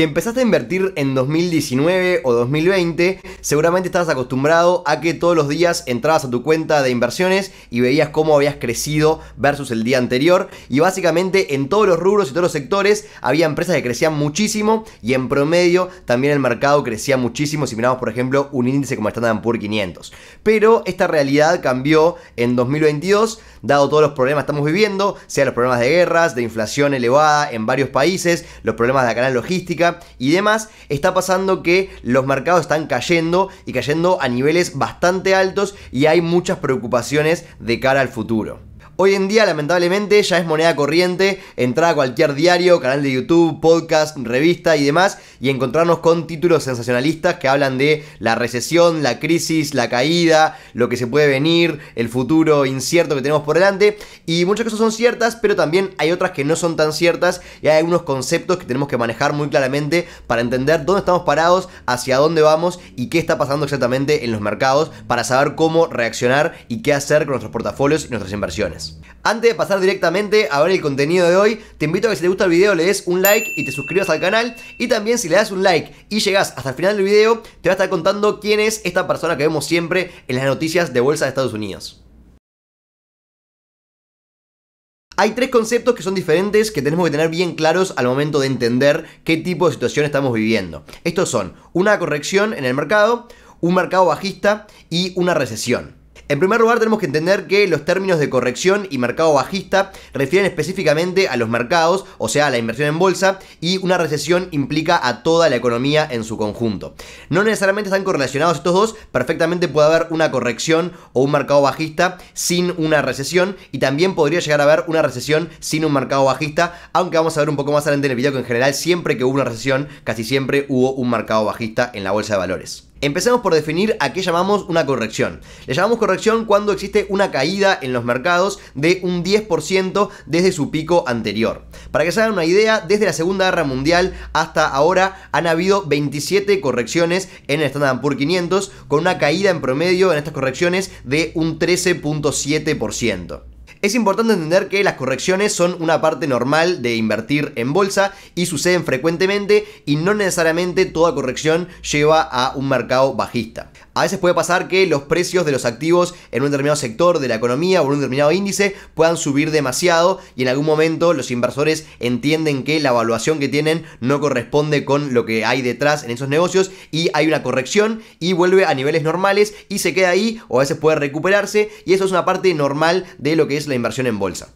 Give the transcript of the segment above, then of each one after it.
Si empezaste a invertir en 2019 o 2020, seguramente estabas acostumbrado a que todos los días entrabas a tu cuenta de inversiones y veías cómo habías crecido versus el día anterior. Y básicamente en todos los rubros y todos los sectores había empresas que crecían muchísimo y en promedio también el mercado crecía muchísimo si miramos por ejemplo un índice como el Standard Poor's 500. Pero esta realidad cambió en 2022 dado todos los problemas que estamos viviendo, sea los problemas de guerras, de inflación elevada en varios países, los problemas de la canal logística, y demás, está pasando que los mercados están cayendo y cayendo a niveles bastante altos y hay muchas preocupaciones de cara al futuro. Hoy en día, lamentablemente, ya es moneda corriente entrar a cualquier diario, canal de YouTube, podcast, revista y demás y encontrarnos con títulos sensacionalistas que hablan de la recesión, la crisis, la caída, lo que se puede venir, el futuro incierto que tenemos por delante. Y muchas cosas son ciertas, pero también hay otras que no son tan ciertas y hay algunos conceptos que tenemos que manejar muy claramente para entender dónde estamos parados, hacia dónde vamos y qué está pasando exactamente en los mercados para saber cómo reaccionar y qué hacer con nuestros portafolios y nuestras inversiones. Antes de pasar directamente a ver el contenido de hoy, te invito a que si te gusta el video le des un like y te suscribas al canal. Y también si le das un like y llegas hasta el final del video, te va a estar contando quién es esta persona que vemos siempre en las noticias de Bolsa de Estados Unidos. Hay tres conceptos que son diferentes que tenemos que tener bien claros al momento de entender qué tipo de situación estamos viviendo. Estos son una corrección en el mercado, un mercado bajista y una recesión. En primer lugar tenemos que entender que los términos de corrección y mercado bajista refieren específicamente a los mercados, o sea, a la inversión en bolsa, y una recesión implica a toda la economía en su conjunto. No necesariamente están correlacionados estos dos, perfectamente puede haber una corrección o un mercado bajista sin una recesión y también podría llegar a haber una recesión sin un mercado bajista, aunque vamos a ver un poco más adelante en el video que en general siempre que hubo una recesión, casi siempre hubo un mercado bajista en la bolsa de valores. Empecemos por definir a qué llamamos una corrección. Le llamamos corrección cuando existe una caída en los mercados de un 10% desde su pico anterior. Para que se hagan una idea, desde la Segunda Guerra Mundial hasta ahora han habido 27 correcciones en el Standard Poor's 500 con una caída en promedio en estas correcciones de un 13.7%. Es importante entender que las correcciones son una parte normal de invertir en bolsa y suceden frecuentemente y no necesariamente toda corrección lleva a un mercado bajista. A veces puede pasar que los precios de los activos en un determinado sector de la economía o en un determinado índice puedan subir demasiado y en algún momento los inversores entienden que la evaluación que tienen no corresponde con lo que hay detrás en esos negocios y hay una corrección y vuelve a niveles normales y se queda ahí o a veces puede recuperarse y eso es una parte normal de lo que es la inversión en bolsa.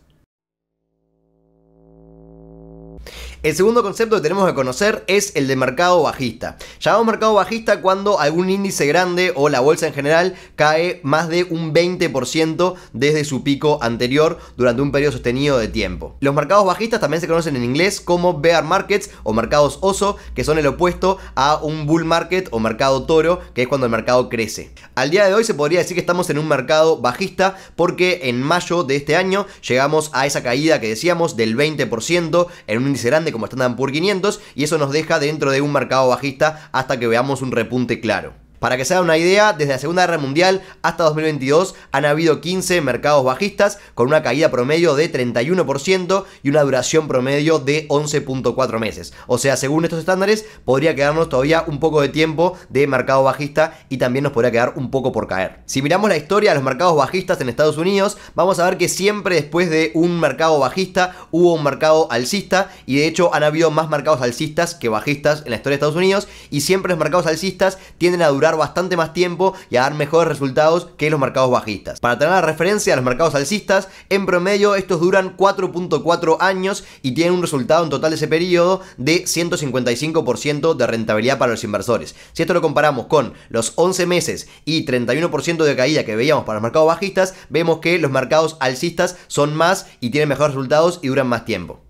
El segundo concepto que tenemos que conocer es el de mercado bajista. Llamamos mercado bajista cuando algún índice grande o la bolsa en general cae más de un 20% desde su pico anterior durante un periodo sostenido de tiempo. Los mercados bajistas también se conocen en inglés como bear markets o mercados oso, que son el opuesto a un bull market o mercado toro, que es cuando el mercado crece. Al día de hoy se podría decir que estamos en un mercado bajista porque en mayo de este año llegamos a esa caída que decíamos del 20% en un índice grande como estándar por 500 y eso nos deja dentro de un mercado bajista hasta que veamos un repunte claro. Para que se hagan una idea, desde la Segunda Guerra Mundial hasta 2022 han habido 15 mercados bajistas con una caída promedio de 31% y una duración promedio de 11.4 meses. O sea, según estos estándares, podría quedarnos todavía un poco de tiempo de mercado bajista y también nos podría quedar un poco por caer. Si miramos la historia de los mercados bajistas en Estados Unidos, vamos a ver que siempre después de un mercado bajista hubo un mercado alcista y de hecho han habido más mercados alcistas que bajistas en la historia de Estados Unidos y siempre los mercados alcistas tienden a durar bastante más tiempo y a dar mejores resultados que los mercados bajistas. Para tener la referencia a los mercados alcistas, en promedio estos duran 4.4 años y tienen un resultado en total de ese periodo de 155% de rentabilidad para los inversores. Si esto lo comparamos con los 11 meses y 31% de caída que veíamos para los mercados bajistas, vemos que los mercados alcistas son más y tienen mejores resultados y duran más tiempo.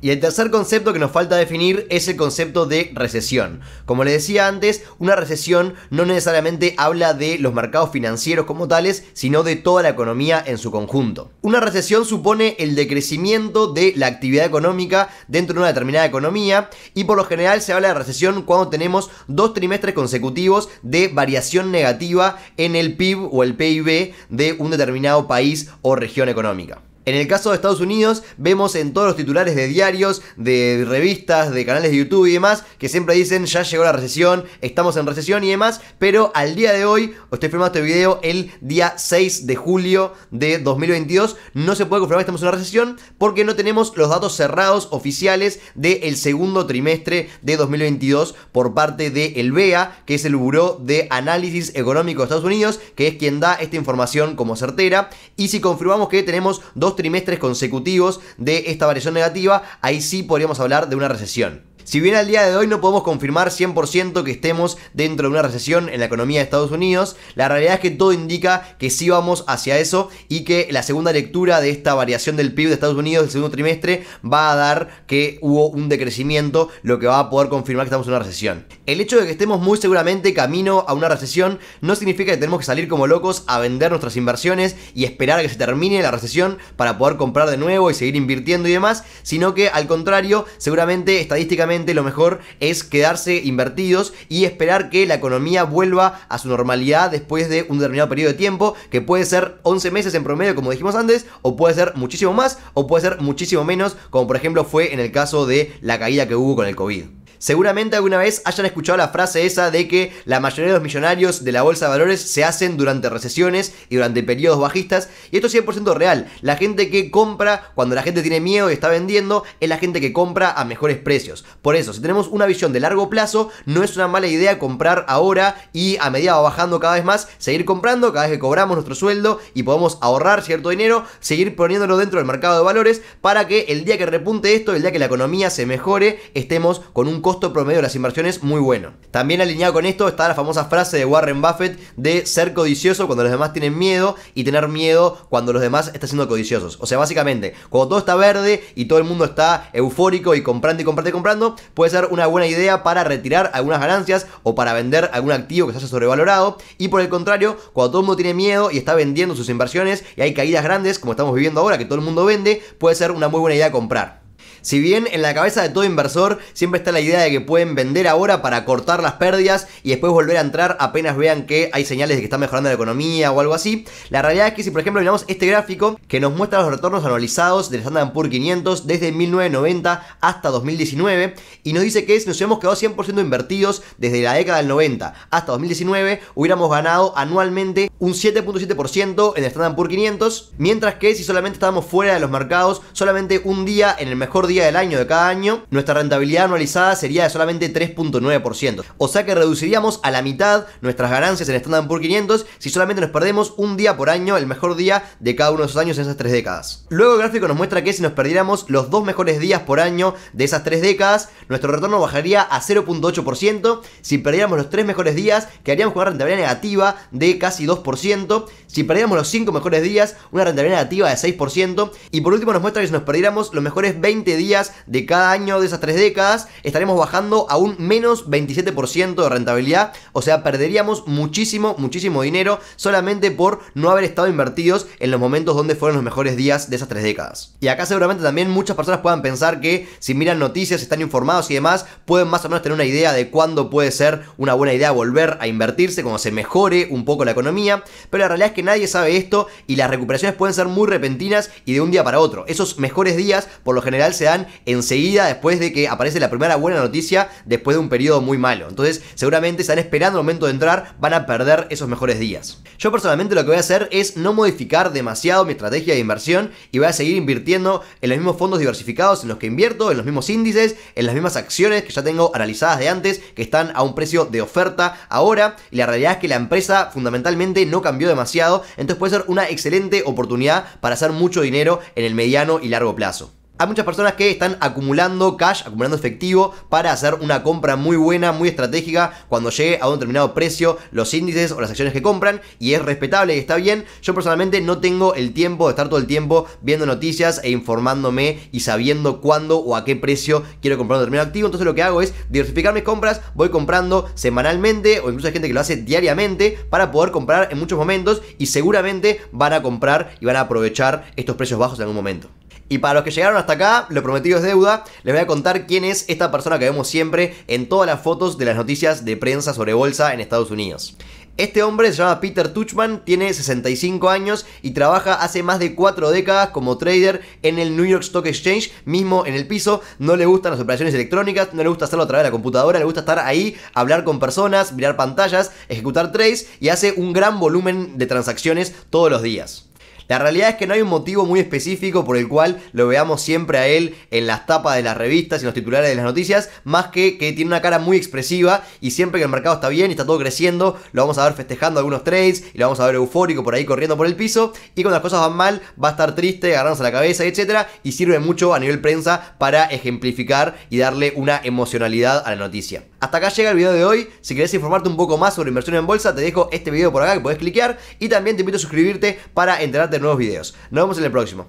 Y el tercer concepto que nos falta definir es el concepto de recesión. Como les decía antes, una recesión no necesariamente habla de los mercados financieros como tales, sino de toda la economía en su conjunto. Una recesión supone el decrecimiento de la actividad económica dentro de una determinada economía y por lo general se habla de recesión cuando tenemos dos trimestres consecutivos de variación negativa en el PIB o el PIB de un determinado país o región económica. En el caso de Estados Unidos, vemos en todos los titulares de diarios, de revistas, de canales de YouTube y demás, que siempre dicen ya llegó la recesión, estamos en recesión y demás, pero al día de hoy, estoy filmando este video el día 6 de julio de 2022, no se puede confirmar que estamos en una recesión porque no tenemos los datos cerrados oficiales del segundo trimestre de 2022 por parte de el BEA, que es el Buró de Análisis Económico de Estados Unidos, que es quien da esta información como certera, y si confirmamos que tenemos dos trimestres consecutivos de esta variación negativa, ahí sí podríamos hablar de una recesión. Si bien al día de hoy no podemos confirmar 100% que estemos dentro de una recesión en la economía de Estados Unidos, la realidad es que todo indica que sí vamos hacia eso y que la segunda lectura de esta variación del PIB de Estados Unidos del segundo trimestre va a dar que hubo un decrecimiento, lo que va a poder confirmar que estamos en una recesión. El hecho de que estemos muy seguramente camino a una recesión no significa que tenemos que salir como locos a vender nuestras inversiones y esperar a que se termine la recesión para poder comprar de nuevo y seguir invirtiendo y demás, sino que al contrario, seguramente estadísticamente lo mejor es quedarse invertidos y esperar que la economía vuelva a su normalidad después de un determinado periodo de tiempo, que puede ser 11 meses en promedio, como dijimos antes, o puede ser muchísimo más, o puede ser muchísimo menos, como por ejemplo fue en el caso de la caída que hubo con el COVID. Seguramente alguna vez hayan escuchado la frase esa de que la mayoría de los millonarios de la bolsa de valores se hacen durante recesiones y durante periodos bajistas. Y esto es 100% real. La gente que compra cuando la gente tiene miedo y está vendiendo es la gente que compra a mejores precios. Por eso, si tenemos una visión de largo plazo, no es una mala idea comprar ahora y a medida va bajando cada vez más, seguir comprando cada vez que cobramos nuestro sueldo y podemos ahorrar cierto dinero, seguir poniéndolo dentro del mercado de valores para que el día que repunte esto, el día que la economía se mejore, estemos con un costo promedio de las inversiones muy bueno. También alineado con esto está la famosa frase de Warren Buffett de ser codicioso cuando los demás tienen miedo y tener miedo cuando los demás están siendo codiciosos. O sea, básicamente, cuando todo está verde y todo el mundo está eufórico y comprando y comprando y comprando, puede ser una buena idea para retirar algunas ganancias o para vender algún activo que se haya sobrevalorado. Y por el contrario, cuando todo el mundo tiene miedo y está vendiendo sus inversiones y hay caídas grandes, como estamos viviendo ahora, que todo el mundo vende, puede ser una muy buena idea comprar. Si bien en la cabeza de todo inversor siempre está la idea de que pueden vender ahora para cortar las pérdidas y después volver a entrar apenas vean que hay señales de que está mejorando la economía o algo así, la realidad es que si por ejemplo miramos este gráfico que nos muestra los retornos anualizados del Standard Poor's 500 desde 1990 hasta 2019 y nos dice que si nos hubiéramos quedado 100% invertidos desde la década del 90 hasta 2019 hubiéramos ganado anualmente un 7.7% en el Standard Poor's 500, mientras que si solamente estábamos fuera de los mercados solamente un día en el mejor día del año de cada año, nuestra rentabilidad anualizada sería de solamente 3.9%. O sea que reduciríamos a la mitad nuestras ganancias en Standard Poor's 500 si solamente nos perdemos un día por año, el mejor día de cada uno de esos años en esas tres décadas. Luego el gráfico nos muestra que si nos perdiéramos los dos mejores días por año de esas tres décadas, nuestro retorno bajaría a 0.8%. Si perdiéramos los tres mejores días, quedaríamos con una rentabilidad negativa de casi 2%. Si perdiéramos los cinco mejores días, una rentabilidad negativa de 6%. Y por último nos muestra que si nos perdiéramos los mejores 20 días de cada año de esas tres décadas, estaremos bajando a un menos 27% de rentabilidad. O sea, perderíamos muchísimo, muchísimo dinero solamente por no haber estado invertidos en los momentos donde fueron los mejores días de esas tres décadas. Y acá seguramente también muchas personas puedan pensar que si miran noticias, están informados y demás, pueden más o menos tener una idea de cuándo puede ser una buena idea volver a invertirse, cuando se mejore un poco la economía. Pero la realidad es que nadie sabe esto y las recuperaciones pueden ser muy repentinas y de un día para otro. Esos mejores días por lo general se enseguida después de que aparece la primera buena noticia después de un periodo muy malo. Entonces, seguramente están esperando el momento de entrar, van a perder esos mejores días. Yo personalmente lo que voy a hacer es no modificar demasiado mi estrategia de inversión y voy a seguir invirtiendo en los mismos fondos diversificados en los que invierto, en los mismos índices, en las mismas acciones que ya tengo analizadas de antes, que están a un precio de oferta ahora. Y la realidad es que la empresa fundamentalmente no cambió demasiado, entonces puede ser una excelente oportunidad para hacer mucho dinero en el mediano y largo plazo. Hay muchas personas que están acumulando cash, acumulando efectivo para hacer una compra muy buena, muy estratégica cuando llegue a un determinado precio los índices o las acciones que compran y es respetable y está bien. Yo personalmente no tengo el tiempo de estar todo el tiempo viendo noticias e informándome y sabiendo cuándo o a qué precio quiero comprar un determinado activo. Entonces lo que hago es diversificar mis compras, voy comprando semanalmente o incluso hay gente que lo hace diariamente para poder comprar en muchos momentos y seguramente van a comprar y van a aprovechar estos precios bajos en algún momento. Y para los que llegaron a hasta acá, lo prometido es deuda. Les voy a contar quién es esta persona que vemos siempre en todas las fotos de las noticias de prensa sobre bolsa en Estados Unidos. Este hombre se llama Peter Tuchman, tiene 65 años y trabaja hace más de 4 décadas como trader en el New York Stock Exchange, mismo en el piso. No le gustan las operaciones electrónicas, no le gusta hacerlo a través de la computadora, le gusta estar ahí, hablar con personas, mirar pantallas, ejecutar trades y hace un gran volumen de transacciones todos los días. La realidad es que no hay un motivo muy específico por el cual lo veamos siempre a él en las tapas de las revistas y en los titulares de las noticias, más que que tiene una cara muy expresiva y siempre que el mercado está bien y está todo creciendo, lo vamos a ver festejando algunos trades y lo vamos a ver eufórico por ahí corriendo por el piso y cuando las cosas van mal va a estar triste, agarrándose la cabeza, etcétera y sirve mucho a nivel prensa para ejemplificar y darle una emocionalidad a la noticia. Hasta acá llega el video de hoy. Si querés informarte un poco más sobre inversión en bolsa, te dejo este video por acá que podés cliquear. Y también te invito a suscribirte para enterarte de nuevos videos. Nos vemos en el próximo.